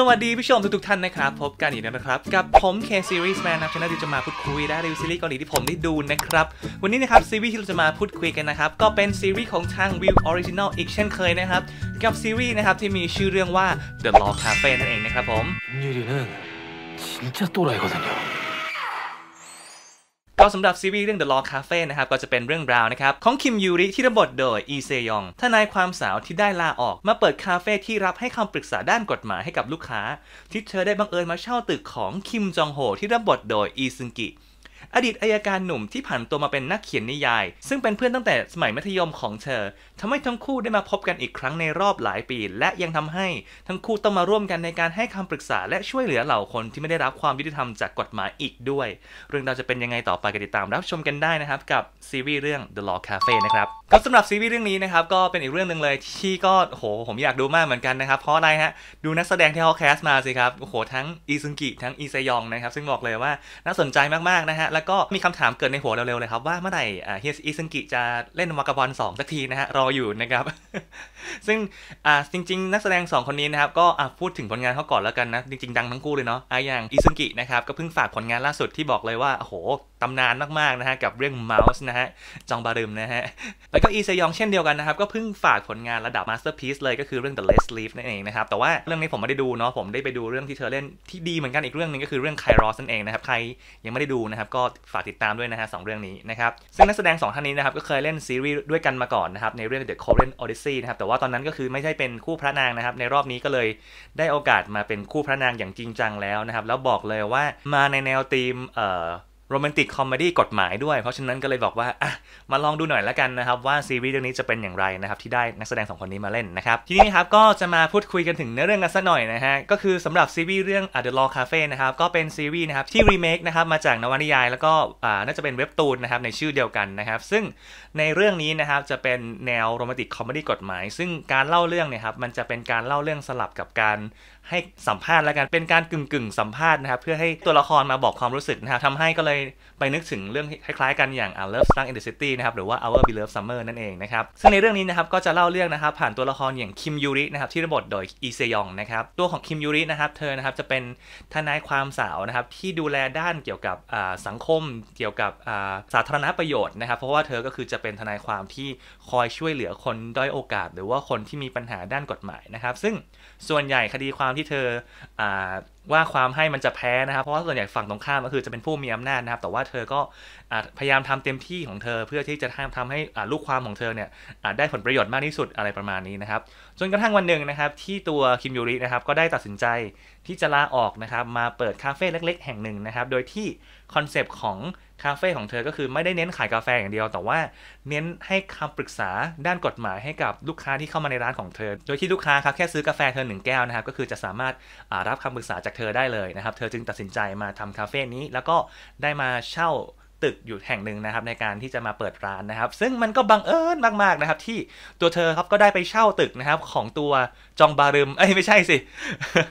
สวัสดีผู้ชมทุกๆ ท่านนะครับ พบกันอีกแล้วนะครับ กับผมเคซีรีส์แมนะครับช่ที่จะมาพูดคุยและรีวิวซีรีส์เกาหลีที่ผมได้ดูนะครับ วันนี้นะครับ ซีรีส์ที่เราจะมาพูดคุยกันนะครับ ก็เป็นซีรีส์ของทางวิวออริจินอลอีกเช่นเคยนะครับ กับซีรีส์นะครับที่มีชื่อเรื่องว่า The Law Cafe นั่นเองนะครับผม유리는진짜또라이거든요ก็สำหรับซีรีส์เรื่อง The Law Cafe นะครับก็จะเป็นเรื่องราวนะครับ ของคิมยูริที่รับบทโดย อีเซยองทนายความสาวที่ได้ลาออกมาเปิดคาเฟ่ที่รับให้คำปรึกษาด้านกฎหมายให้กับลูกค้า ที่เธอได้บังเอิญมาเช่าตึกของคิมจองโฮที่รับบทโดยอีซึงกิอดีตอายการหนุ่มที่ผ่านตัวมาเป็นนักเขียนนิยาย ซึ่งเป็นเพื่อนตั้งแต่สมัยมัธยมของเธอทำให้ทั้งคู่ได้มาพบกันอีกครั้งในรอบหลายปี และยังทำให้ทั้งคู่ต้องมาร่วมกันในการให้คำปรึกษา และช่วยเหลือเหล่าคนที่ไม่ได้รับความยุติธรรมจากกฎหมายอีกด้วย เรื่องราวจะเป็นยังไงต่อไปกติดตามรับชมกันได้นะครับ กับซีรีส์เรื่อง The Law Cafe นะครับก็สำหรับซีรีส์เรื่องนี้นะครับก็เป็นอีกเรื่องหนึ่งเลยที่ก็โหผมอยากดูมากเหมือนกันนะครับเพราะอะไรฮะดูนักแสดงที่เขาแคสมาสิครับโอ้โหทั้งอีซึงกิทั้งอีซยองนะครับซึ่งบอกเลยว่าน่าสนใจมากๆนะฮะแล้วก็มีคำถามเกิดในหัวเร็ว ๆ เลยครับ ว่าเมื่อไหร่เฮียอิซึงกิจะเล่นมากะบอลสองสักทีนะฮะ รออยู่นะครับซึ่งอ่าจริงๆ นักแสดง 2 คนนี้นะครับ ก็อ่าพูดถึงผลงานเขาก่อนแล้วกันนะ จริงๆ ดังทั้งคู่เลยเนาะอ่ะอย่างอิซงกินะครับ ก็เพิ่งฝากผลงานล่าสุดที่บอกเลยว่า โอ้โหตำนานมากๆ นะฮะ กับเรื่องเมาส์นะฮะ จองบารึมนะฮะแล้วก็อีเซยองเช่นเดียวกันนะครับ ก็เพิ่งฝากผลงานระดับมาสเตอร์พีซเลยก็คือเรื่อง The l e s t Leaf นั่นเองนะครับแต่ว่าเรื่องนี้ผมไม่ได้ดูเนาะผมได้ไปดูเรื่องที่เธอเล่นที่ดีเหมือนกันอีกเรื่องนึงก็คือเรื่องไครอสนั่นเองนะครับใครยังไม่ได้ดูนะครับก็ฝากติดตามด้วยนะฮะสเรื่องนี้นะครับซึ่งนักแสดง2ท่านนี้นะครับก็เคยเล่นซีรีส์ด้วยกันมาก่อนนะครับในเรื่อง The Korean Odyssey นะครับแต่ว่าตอนนั้นก็คือไม่ใช่เป็นคู่พระนางนะครับ ในรอบนี้ก็เลยได้โอกาสมาเป็นคู่พระนางอย่างจริงจังแล้วนะครับ แล้วบอกเลยว่ามาในแนวธีมเอ่อโรแมนติกคอมเมดี้กฎหมายด้วย เพราะฉะนั้นก็เลยบอกว่าอ่ะมาลองดูหน่อยละกันนะครับว่าซีรีส์เรื่องนี้จะเป็นอย่างไรนะครับ ที่ได้นักแสดงสองคนนี้มาเล่นนะครับ ทีนี้ครับก็จะมาพูดคุยกันถึงเนื้อเรื่องกันสักหน่อยนะฮะก็คือสำหรับซีรีส์เรื่อง The Law Cafe นะครับก็เป็นซีรีส์นะครับที่รีเมคนะครับมาจากนวนิยาย แล้วก็อ่าน่าจะเป็นเว็บตูนนะครับในชื่อเดียวกันนะครับซึ่งในเรื่องนี้นะครับจะเป็นแนวโรแมนติกคอมเมดี้กฎหมายซึ่งการเล่าเรื่องเนี่ยครับมันจะเป็นการเล่าเรื่องสลับกับการให้สัมภาษณ์แล้วกันเป็นการกึ่งๆสัมภาษณ์นะครับเพื่อให้ตัวละครมาบอกความรู้สึกนะครับทำให้ก็เลยไปนึกถึงเรื่องคล้ายๆ กันอย่าง Our Love Sunk in the City นะครับหรือว่า Our Beloved Summer นั่นเองนะครับซึ่งในเรื่องนี้นะครับก็จะเล่าเรื่องนะครับ ผ่านตัวละครอย่างคิมยูรินะครับที่รับบทโดยอีเซยองนะครับตัวของคิมยูรินะครับเธอนะครับจะเป็นทนายความสาวนะครับที่ดูแลด้านเกี่ยวกับสังคมเกี่ยวกับสาธารณประโยชน์นะครับ เพราะว่าเธอก็คือจะเป็นทนายความที่คอยช่วยเหลือคนด้อยโอกาส หรือว่าคนที่มีปัญหาด้านกฎหมายนะครับ ซึ่งส่วนใหญ่คดีความที่เธอว่าความให้มันจะแพ้นะครับ เพราะว่าส่วนใหญ่ฝั่งตรงข้ามก็คือจะเป็นผู้มีอำนาจนะครับ แต่ว่าเธอก็พยายามทำเต็มที่ของเธอเพื่อที่จะททำให้ลูกความของเธอเนี่ยได้ผลประโยชน์มากที่สุดอะไรประมาณนี้นะครับ จนกระทั่งวันหนึ่งนะครับ ที่ตัวคิมยูรินะครับก็ได้ตัดสินใจที่จะลาออกนะครับมาเปิดคาเฟ่เล็กๆ แห่งหนึ่งนะครับ โดยที่คอนเซปต์ของคาเฟ่ของเธอก็คือไม่ได้เน้นขายกาแฟอย่างเดียว แต่ว่าเน้นให้คำปรึกษาด้านกฎหมายให้กับลูกค้าที่เข้ามาในร้านของเธอ โดยที่ลูกค้าครับแค่ซื้อกาแฟเธอหนึ่งแก้วนะครับก็คือจะสามารถรับคำปรึกษาจากเธอได้เลยนะครับ เธอจึงตัดสินใจมาทำคาเฟ่นี้แล้วก็ได้มาเช่าตึกอยู่แห่งหนึ่งนะครับในการที่จะมาเปิดร้านนะครับ ซึ่งมันก็บังเอิญมาก ๆนะครับ ที่ตัวเธอครับก็ได้ไปเช่าตึกนะครับ ของตัวจองบารึม เอ้ย ไม่ใช่สิ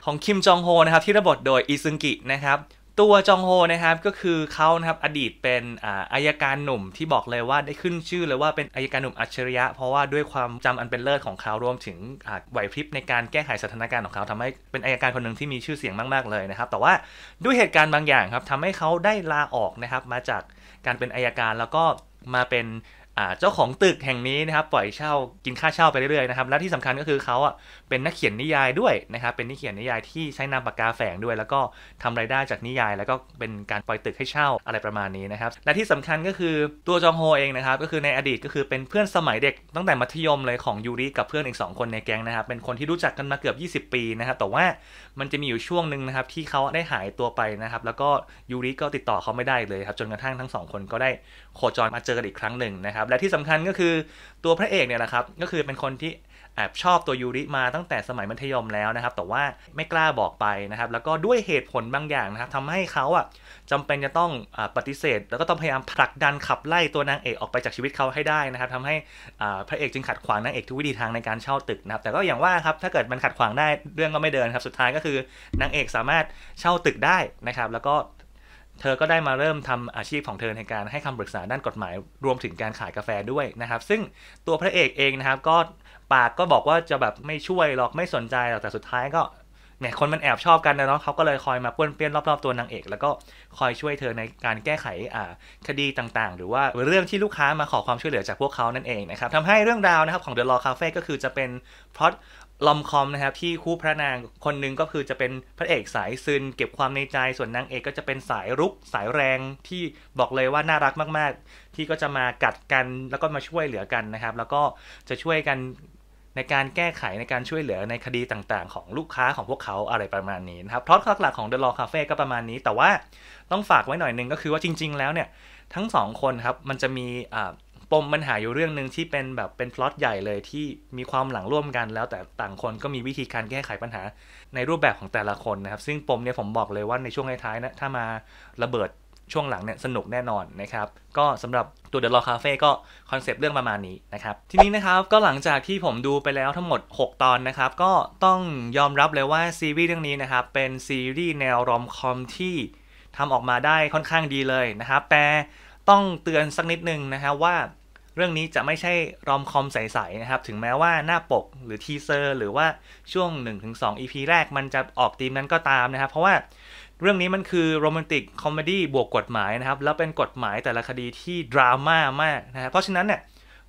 ของคิมจองโฮนะครับที่ระบทโดยอีซึงกินะครับตัว จองโฮ นะครับ ก็คือเขานะครับอดีตเป็นอายการหนุ่มที่บอกเลยว่าได้ขึ้นชื่อเลยว่าเป็นอายการหนุ่มอัจฉริยะเพราะว่าด้วยความจำอันเป็นเลิศของเขารวมถึงไหวพริบในการแก้ไขสถานการณ์ของเขาทำให้เป็นอายการคนหนึ่งที่มีชื่อเสียงมากๆเลยนะครับ แต่ว่าด้วยเหตุการณ์บางอย่างครับทำให้เขาได้ลาออกนะครับ มาจากการเป็นอายการแล้วก็มาเป็นเจ้าของตึกแห่งนี้นะครับ ปล่อยเช่ากินค่าเช่าไปเรื่อยๆนะครับและที่สำคัญก็คือเขาอ่ะเป็นนักเขียนนิยายด้วยนะครับเป็นนักเขียนนิยายที่ใช้นามปากกาแฝงด้วย แล้วก็ทำรายได้จากนิยาย แล้วก็เป็นการปล่อยตึกให้เช่าอะไรประมาณนี้นะครับและที่สำคัญก็คือตัวจองโฮเองนะครับก็คือในอดีตก็คือเป็นเพื่อนสมัยเด็กตั้งแต่มัธยมเลยของยูริกับเพื่อนอีก2คนในแก๊งนะครับ เป็นคนที่รู้จักกันมาเกือบ 20 ปีนะครับแต่ว่ามันจะมีอยู่ช่วงหนึ่งนะครับที่เขาได้หายตัวไปนะครับแล้วก็ยูริก็ติดต่อเขาไม่ได้เลยครับจนกระทั่งทั้งสองคนก็ได้โคจรมาเจอกันอีกครั้งหนึ่งนะครับและที่สำคัญก็คือตัวพระเอกเนี่ยนะครับก็คือเป็นคนที่แอบชอบตัวยูริมาตั้งแต่สมัยมัธยมแล้วนะครับแต่ว่าไม่กล้าบอกไปนะครับ แล้วก็ด้วยเหตุผลบางอย่างนะครับทำให้เขาอ่ะจำเป็นจะต้องอปฏิเสธ แล้วก็ต้องพยายามผลักดันขับไล่ตัวนางเอกออกไปจากชีวิตเขาให้ได้นะครับทำให้พระเอกจึงขัดขวางนางเอกทุกวิธีทางในการเช่าตึกนะครับแต่ก็อย่างว่าครับถ้าเกิดมันขัดขวางได้เรื่องก็ไม่เดินครับ สุดท้ายก็คือนางเอกสามารถเช่าตึกได้นะครับแล้วก็เธอก็ได้มาเริ่มทำอาชีพของเธอในการให้คำปรึกษาด้านกฎหมาย รวมถึงการขายกาแฟด้วยนะครับ ซึ่งตัวพระเอกเองนะครับก็ปากก็บอกว่าจะแบบไม่ช่วยหรอกไม่สนใจหรอกแต่สุดท้ายก็เนี่ยคนมันแอบชอบกันนะเนาะเขาก็เลยคอยมาป้วนเปี้ยนรอบๆตัวนางเอกแล้วก็คอยช่วยเธอในการแก้ไขอ่าคดีต่างๆ หรือว่าเรื่องที่ลูกค้ามาขอความช่วยเหลือจากพวกเขา นั่นเองนะครับทำให้เรื่องราวนะครับของ The Law Cafe ก็คือจะเป็นพล็อตลอมคอมนะครับ ที่คู่พระนางคนนึงก็คือจะเป็นพระเอกสายซึนเก็บความในใจส่วนนางเอกก็จะเป็นสายรุกสายแรงที่บอกเลยว่าน่ารักมาก ๆ ที่ก็จะมากัดกันแล้วก็มาช่วยเหลือกันนะครับ แล้วก็จะช่วยกันในการแก้ไขในการช่วยเหลือในคดีต่างๆ ของลูกค้าของพวกเขาอะไรประมาณนี้นะครับพร็อตหลักๆของ The Law Cafe ก็ประมาณนี้แต่ว่าต้องฝากไว้หน่อยนึงก็คือว่าจริง ๆแล้วเนี่ยทั้งสองคนครับ มันจะมีอ่าปมปัญหาอยู่เรื่องหนึ่งที่เป็นแบบเป็นพล็อตใหญ่เลยที่มีความหลังร่วมกันแล้วแต่ต่างคนก็มีวิธีการแก้ไขปัญหาในรูปแบบของแต่ละคนนะครับ ซึ่งปมเนี่ยผมบอกเลยว่าในช่วงท้ายๆนะถ้ามาระเบิดช่วงหลังเนี่ยสนุกแน่นอน นะครับ ก็สำหรับตัวเดอะลอคาเฟ่ก็คอนเซปต์เรื่องประมาณนี้นะครับ ทีนี้นะครับก็หลังจากที่ผมดูไปแล้วทั้งหมด 6 ตอนนะครับก็ต้องยอมรับเลยว่าซีรีส์เรื่องนี้นะครับเป็นซีรีส์แนวรอมคอมที่ทำออกมาได้ค่อนข้างดีเลยนะครับแปลต้องเตือนสักนิดนึงนะฮะว่าเรื่องนี้จะไม่ใช่รอมคอมใสๆนะครับ ถึงแม้ว่าหน้าปกหรือทีเซอร์หรือว่าช่วง 1-2 EP แรกมันจะออกธีมนั้นก็ตามนะครับ เพราะว่าเรื่องนี้มันคือโรแมนติกคอมเมดี้บวกกฎหมายนะครับ แล้วเป็นกฎหมายแต่ละคดีที่ดราม่ามากนะะเพราะฉะนั้นเนี่ย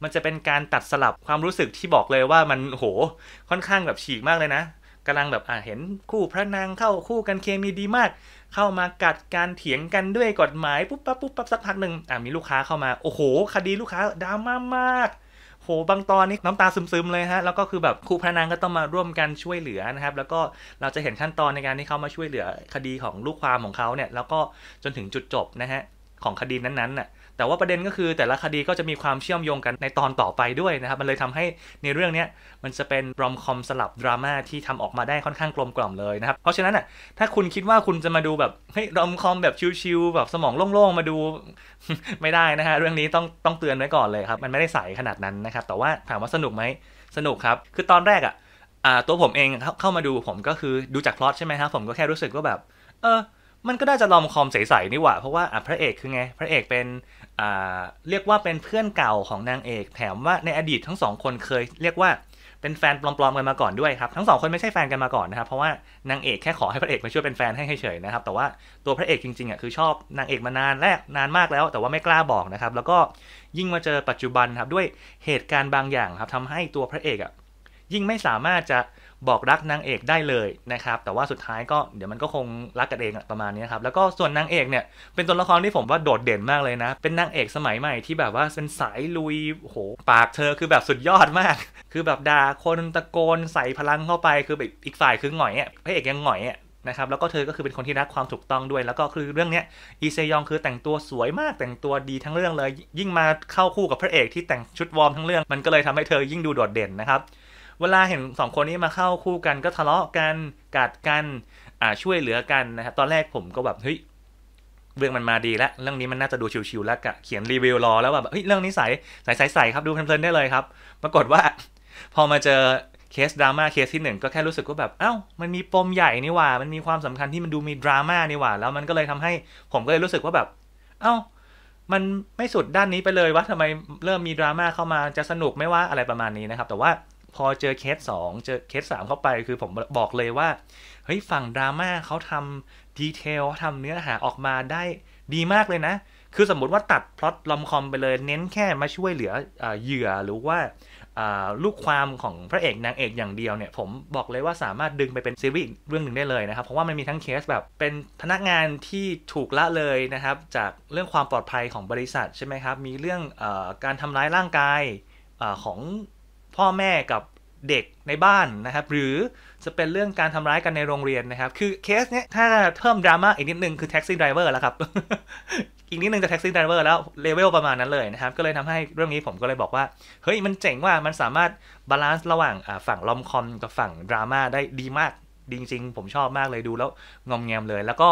มันจะเป็นการตัดสลับความรู้สึกที่บอกเลยว่ามันโหค่อนข้างแบบฉีกมากเลยนะกำลังแบบอ่าเห็นคู่พระนางเข้าคู่กันเคมีดีมาก เข้ามากัดการเถียงกันด้วยกฎหมายปุ๊บปั๊บปุ๊บปั๊บสักพักหนึ่งอ่ามีลูกค้าเข้ามาโอ้โห คดีลูกค้าดราม่ามาก โหบางตอนนี้น้ำตาซึมๆเลยฮะแล้วก็คือแบบคู่พระนางก็ต้องมาร่วมกันช่วยเหลือนะครับ แล้วก็เราจะเห็นขั้นตอนในการที่เขามาช่วยเหลือคดีของลูกความของเขาเนี่ย แล้วก็จนถึงจุดจบนะฮะของคดีนั้นๆน่ะแต่ว่าประเด็นก็คือแต่ละคดีก็จะมีความเชื่อมโยงกันในตอนต่อไปด้วยนะครับ มันเลยทำให้ในเรื่องนี้มันจะเป็นรอมคอมสลับดราม่าที่ทำออกมาได้ค่อนข้างกลมกล่อมเลยนะครับ เพราะฉะนั้นอ่ะถ้าคุณคิดว่าคุณจะมาดูแบบเฮ้ยรอมคอมแบบชิวๆแบบสมองโล่งๆมาดู ไม่ได้นะฮะเรื่องนี้ต้องต้องเตือนไว้ก่อนเลยครับ มันไม่ได้ใสขนาดนั้นนะครับแต่ว่าถามว่าสนุกไหมสนุกครับคือตอนแรกอ่ะตัวผมเองเข้ามาดูผมก็คือดูจากพล็อตใช่ไหมครับผมก็แค่รู้สึกว่าแบบ เออมันก็ได้จะลอมคอมใสๆนี่หว่าเพราะว่าพระเอกคือไง พระเอกเป็นเรียกว่าเป็นเพื่อนเก่าของนางเอก แถมว่าในอดีตทั้งสองคนเคยเรียกว่าเป็นแฟนปลอมๆกันมาก่อนด้วยครับทั้งสองคนไม่ใช่แฟนกันมาก่อนนะครับ เพราะว่านางเอกแค่ขอให้พระเอกมาช่วยเป็นแฟนให้เฉยๆนะครับแต่ว่าตัวพระเอกจริงๆอ่ะคือชอบนางเอกมานานแ้วนานมากแล้ว แต่ว่าไม่กล้าบอกนะครับ แล้วก็ยิ่งมาเจอปัจจุบันครับด้วยเหตุการณ์บางอย่างครับทำให้ตัวพระเอกอ่ะยิ่งไม่สามารถจะบอกรักนางเอกได้เลยนะครับ แต่ว่าสุดท้ายก็เดี๋ยวมันก็คงรักกันเองประมาณนี้ครับ แล้วก็ส่วนนางเอกเนี่ยเป็นตัวละครที่ผมว่าโดดเด่นมากเลยนะ เป็นนางเอกสมัยใหม่ ที่แบบว่าเป็นสายลุยโหปากเธอคือแบบสุดยอดมาก คือแบบด่าคนตะโกนใส่พลังเข้าไปคือแบบอีกฝ่ายคือหงอยอ่ะพระเอกยังหงอยอ่ะนะครับแล้วก็เธอก็คือเป็นคนที่รักความถูกต้องด้วย แล้วก็คือเรื่องเนี้ย อีเซยองคือแต่งตัวสวยมากแต่งตัวดีทั้งเรื่องเลย ยิ่งมาเข้าคู่กับพระเอกที่แต่งชุดวอร์มทั้งเรื่องมันก็เลยทำให้เธอยิ่งดูโดดเด่นนะครับเวลาเห็นสองคนนี้มาเข้าคู่กันก็ทะเลาะกันกัดกันอ่าช่วยเหลือกันนะครับตอนแรกผมก็แบบเฮ้ยเรื่องมันมาดีแล้ว เรื่องนี้มันน่าจะดูชิวๆแล้วกะเขียนรีวิวรอ แล้วแบบเฮ้ยเรื่องนี้ใสใสใสครับดูเพลินๆได้เลยครับ ปรากฏว่า พอมาเจอเคสดราม่าเคสที่หนึ่งก็แค่รู้สึกว่าแบบเอ้ามันมีปมใหญ่นี่ว่ามันมีความสำคัญที่มันดูมีดราม่านี่ว่าแล้วมันก็เลยทำให้ผมก็เลยรู้สึกว่าแบบ เอ้ามันไม่สุดด้านนี้ไปเลยวะทำไมเริ่มมีดราม่าเข้ามาจะสนุกไม่ว่าอะไรประมาณนี้นะครับแต่ว่าพอเจอเคสสองเจอเคสสามเข้าไป คือผมบอกเลยว่าเฮ้ยฝั่งดราม่าเขาทำดีเทลทำเนื้อหาออกมาได้ดีมากเลยนะ คือสมมติว่าตัดพล็อตลอมคอมไปเลยเน้นแค่มาช่วยเหลือเหยื่อหรือว่าลูกความของพระเอกนางเอกอย่างเดียวเนี่ยผมบอกเลยว่าสามารถดึงไปเป็น ซีรีส์เรื่องหนึ่งได้เลยนะครับ เพราะว่ามันมีทั้งเคสแบบเป็นพนักงานที่ถูกละเลยนะครับ จากเรื่องความปลอดภัยของบริษัทใช่ไหมครับมีเรื่องอการทำร้ายร่างกายอของพ่อแม่กับเด็กในบ้านนะครับ หรือจะเป็นเรื่องการทำร้ายกันในโรงเรียนนะครับ คือเคส เนี้ยถ้าเพิ่มดราม่าอีกนิดนึงคือแท็กซี่ไดรเวอร์แล้วครับ อีกนิดนึงจะแท็กซี่ไดรเวอร์แล้วเลเวลประมาณนั้นเลยนะครับ ก็เลยทำให้เรื่องนี้ผมก็เลยบอกว่า เฮ้ยมันเจ๋งว่ามันสามารถ บาลานซ์ระหว่างฝั่งลอมคอมกับฝั่งดราม่าได้ดีมากจริง ๆ ผมชอบมากเลยดูแล้วงอมแงมเลย แล้วก็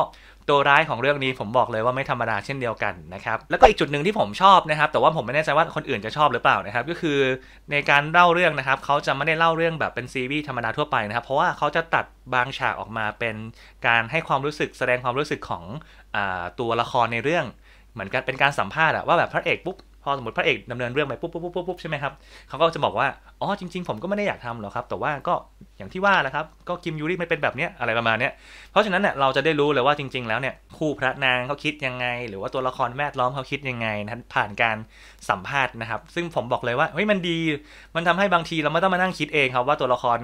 ตัวร้ายของเรื่องนี้ผมบอกเลยว่าไม่ธรรมดาเช่นเดียวกันนะครับแล้วก็อีกจุดหนึ่งที่ผมชอบนะครับแต่ว่าผมไม่แน่ใจว่าคนอื่นจะชอบหรือเปล่านะครับก็คือในการเล่าเรื่องนะครับเขาจะไม่ได้เล่าเรื่องแบบเป็นซีรีส์ธรรมดาทั่วไปนะครับ เพราะว่าเขาจะตัดบางฉากออกมาเป็นการให้ความรู้สึก แสดงความรู้สึกของอตัวละครในเรื่อง เหมือนกันเป็นการสัมภาษณ์อะว่าแบบพระเอกปุ๊บพอสมมติ พระเอกดำเนินเรื่องไป ปุ๊บปุ๊บปุ๊บปุ๊บใช่ไหมครับเขาก็จะบอกว่า อ๋อจริง ๆ ผมก็ไม่ได้อยากทำหรอกครับ แต่ว่าก็อย่างที่ว่าแหละครับ ก็คิมยูริมันเป็นแบบเนี้ยอะไรประมาณเนี้ย เพราะฉะนั้นเนี่ยเราจะได้รู้เลยว่าจริง ๆ แล้วเนี่ยคู่พระนางเขาคิดยังไง หรือว่าตัวละครแวดล้อมเขาคิดยังไงนะผ่านการสัมภาษณ์นะครับ ซึ่งผมบอกเลยว่าเฮ้ยมันดี มันทำให้บางทีเราไม่ต้องมานั่งคิดเองครับว่าตัวละคร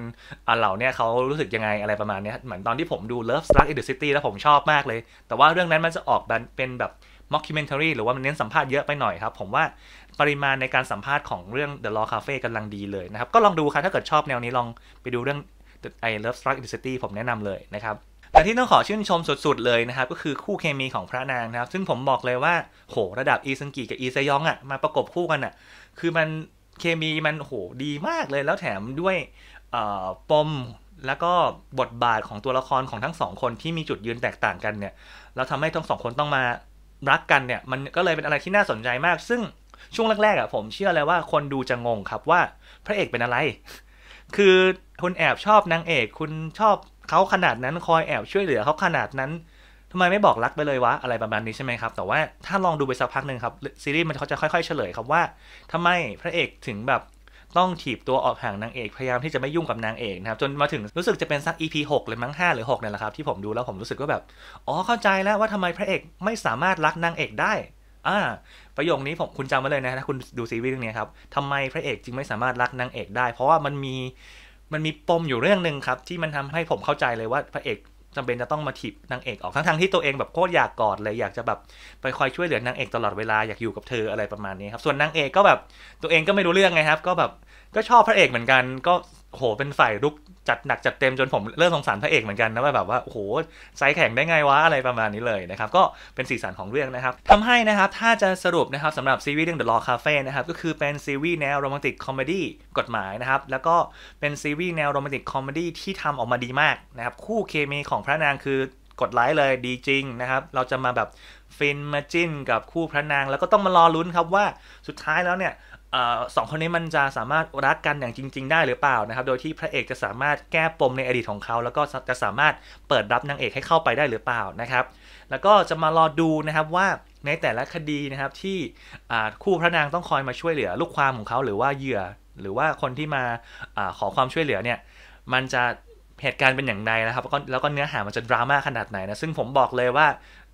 เหล่านี้เขารู้สึกยังไงอะไรประมาณเนี้ย เหมือนตอนที่ผมดู Love Struck in the City แล้วผมชอบมากเลย แต่ว่าเรื่องนั้นมันจะออกเป็นแบบม็อกคิเมนท์รีหรือว่ามันเน้นสัมภาษณ์เยอะไปหน่อยครับ ผมว่าปริมาณในการสัมภาษณ์ของเรื่อง The Law Cafe กำลังดีเลยนะครับ ก็ลองดูครับถ้าเกิดชอบแนวนี้ลองไปดูเรื่อง I Love Struck in the City ผมแนะนำเลยนะครับ แต่ที่ต้องขอชื่นชมสุดๆเลยนะครับ ก็คือคู่เคมีของพระนางนะครับ ซึ่งผมบอกเลยว่าโหระดับอีซึงกีกับอีเซยองอะ่ะมาประกบคู่กันอะ่ะคือมันเคมีมันโหดีมากเลย แล้วแถมด้วยปมแล้วก็บทบาทของตัวละครของทั้งสองคนที่มีจุดยืนแตกต่างกันเนี่ยเราทำให้ทั้งสองคนต้องมารักกันเนี่ยมันก็เลยเป็นอะไรที่น่าสนใจมาก ซึ่งช่วงแรกๆอ่ะผมเชื่อเลยว่าคนดูจะงงครับว่าพระเอกเป็นอะไร คือคุณแอบชอบนางเอกคุณชอบเขาขนาดนั้นคอยแอบช่วยเหลือเขาขนาดนั้นทำไมไม่บอกรักไปเลยวะ อะไรประมาณนี้ใช่ไหมครับ แต่ว่าถ้าลองดูไปสักพักหนึ่งครับ ซีรีส์มันเขาจะค่อยๆ เฉลยครับว่า ทำไมพระเอกถึงแบบต้องถีบตัวออกห่างนางเอก พยายามที่จะไม่ยุ่งกับนางเอกนะครับ จนมาถึงรู้สึกจะเป็นสัก EP 6 เลยมั้ง5หรือ6เนี่ยแหละครับ ที่ผมดูแล้วผมรู้สึกว่าแบบอ๋อเข้าใจแล้วว่าทำไมพระเอกไม่สามารถรักนางเอกได้อ่าประโยคนี้ผมคุณจำไว้เลยนะถ้าคุณดูซีรีส์เรื่องนี้ครับทำไมพระเอก จึงไม่สามารถรักนางเอกได้ เพราะว่ามันมีมันมีปมอยู่เรื่องหนึ่งครับ ที่มันทำให้ผมเข้าใจเลยว่าพระเอกจำเป็นจะต้องมาถีบนางเอกออกทั้งๆที่ตัวเองแบบโคตรอยากกอดเลย อยากจะแบบไปคอยช่วยเหลือนางเอกตลอดเวลาอยากอยู่กับเธออะไรประมาณนี้ครับส่วนนางเอกก็แบบตัวเองก็ไม่รู้เรื่องไงครับ ก็แบบก็ชอบพระเอกเหมือนกันก็โหเป็นฝ่ายลุกจัดหนักจัดเต็มจนผมเริ่มสงสารพระเอกเหมือนกันนะว่าแบบว่าโหใโหไซแข่งได้ไงวะ อะไรประมาณนี้เลยนะครับ ก็เป็นสีสันของเรื่องนะครับทำให้นะครับ ถ้าจะสรุปนะครับสำหรับซีรีส์เรื่อง The Law Cafe นะครับก็คือเป็นซีรีส์แนวโรแมนติกคอมเมดี้กฎหมายนะครับ แล้วก็เป็นซีรีส์แนวโรแมนติกคอมเมดี้ที่ทำออกมาดีมากนะครับ คู่เคมีของพระนางคือกดไลค์เลยดีจริงนะครับเราจะมาแบบฟินมาจิ้นกับคู่พระนาง แล้วก็ต้องมารอลุ้นครับว่าสุดท้ายแล้วเนี่ยสองคนนี้มันจะสามารถรักกันอย่างจริง ๆ ได้หรือเปล่านะครับ โดยที่พระเอกจะสามารถแก้ปมในอดีตของเขา แล้วก็จะสามารถเปิดรับนางเอกให้เข้าไปได้หรือเปล่านะครับ แล้วก็จะมารอดูนะครับว่าในแต่ละคดีนะครับที่คู่พระนางต้องคอยมาช่วยเหลือ ลูกความของเขาหรือว่าเหยื่อ หรือว่าคนที่มาอขอความช่วยเหลือเนี่ยมันจะเหตุการณ์เป็นอย่างไรนะครับแล้วก็แล้วก็เนื้อหามันจะดราม่าขนาดไหนนะซึ่งผมบอกเลยว่า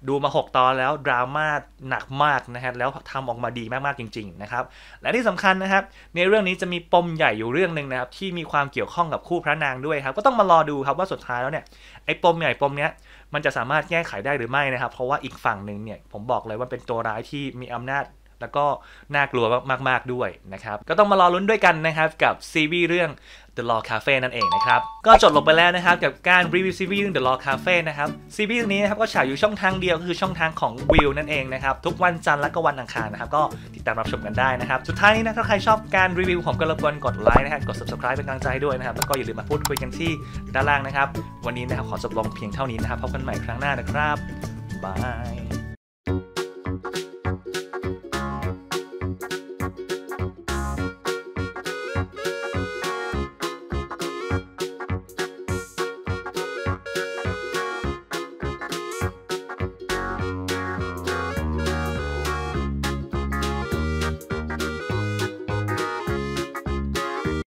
ดูมา 6 ตอนแล้วดราม่าหนักมากนะฮะแล้วทำออกมาดีมากๆจริงๆนะครับและที่สำคัญนะครับในเรื่องนี้จะมีปมใหญ่อยู่เรื่องหนึ่งนะครับที่มีความเกี่ยวข้องกับคู่พระนางด้วยครับก็ต้องมารอดูครับว่าสุดท้ายแล้วเนี่ยไอ้ปมใหญ่ปมเนี้ยมันจะสามารถแก้ไขได้หรือไม่นะครับ เพราะว่าอีกฝั่งหนึ่งเนี่ยผมบอกเลยว่าเป็นตัวร้ายที่มีอำนาจแล้วก็น่ากลัวมาก ๆ ด้วยนะครับ ก็ต้องมารอลุ้นด้วยกันนะครับกับซีรีส์เรื่อง The Law Cafe นั่นเองนะครับ ก็จบลงไปแล้วนะครับ กับการรีวิวซีรีส์เรื่อง The Law Cafe นะครับซีรีส์นี้นะครับก็ฉายอยู่ช่องทางเดียวคือช่องทางของวิวนั่นเองนะครับ ทุกวันจันทร์และก็วันอังคารนะครับก็ติดตามรับชมกันได้นะครับสุดท้ายนี้นะถ้าใครชอบการรีวิวของกระกวนกดไลค์นะครับกด subscribe เป็นกำลังใจด้วยนะครับแล้วก็อย่าลืมมาพูดคุยกันที่ด้านล่างนะครับ วันนี้นะครับขอจบลงเพียงเท่านี้นะครับพบกันใหม่ครั้งหน้านะครับ บาย